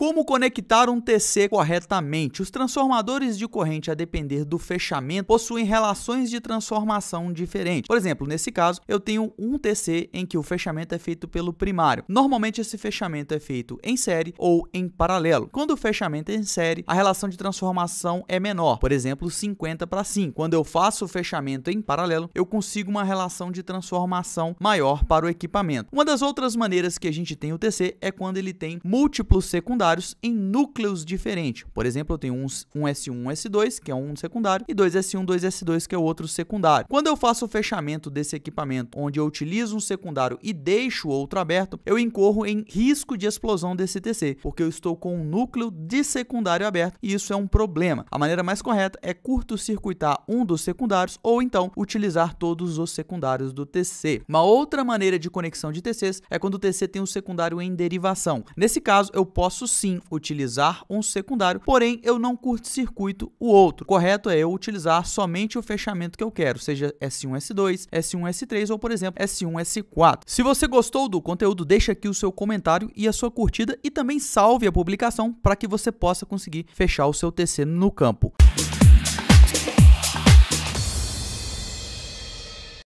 Como conectar um TC corretamente? Os transformadores de corrente, a depender do fechamento, possuem relações de transformação diferentes. Por exemplo, nesse caso, eu tenho um TC em que o fechamento é feito pelo primário. Normalmente, esse fechamento é feito em série ou em paralelo. Quando o fechamento é em série, a relação de transformação é menor, por exemplo, 50 para 5. Quando eu faço o fechamento em paralelo, eu consigo uma relação de transformação maior para o equipamento. Uma das outras maneiras que a gente tem o TC é quando ele tem múltiplos secundários secundários em núcleos diferentes. Por exemplo, eu tenho um, um S1, um S2, que é um secundário, e dois S1, dois S2, que é outro secundário. Quando eu faço o fechamento desse equipamento, onde eu utilizo um secundário e deixo o outro aberto, eu incorro em risco de explosão desse TC, porque eu estou com um núcleo de secundário aberto e isso é um problema. A maneira mais correta é curto-circuitar um dos secundários ou então utilizar todos os secundários do TC. Uma outra maneira de conexão de TCs é quando o TC tem um secundário em derivação. Nesse caso, eu posso sim utilizar um secundário, porém eu não curto-circuito o outro. Correto é eu utilizar somente o fechamento que eu quero, seja S1, S2, S1, S3 ou, por exemplo, S1, S4. Se você gostou do conteúdo, deixa aqui o seu comentário e a sua curtida e também salve a publicação para que você possa conseguir fechar o seu TC no campo.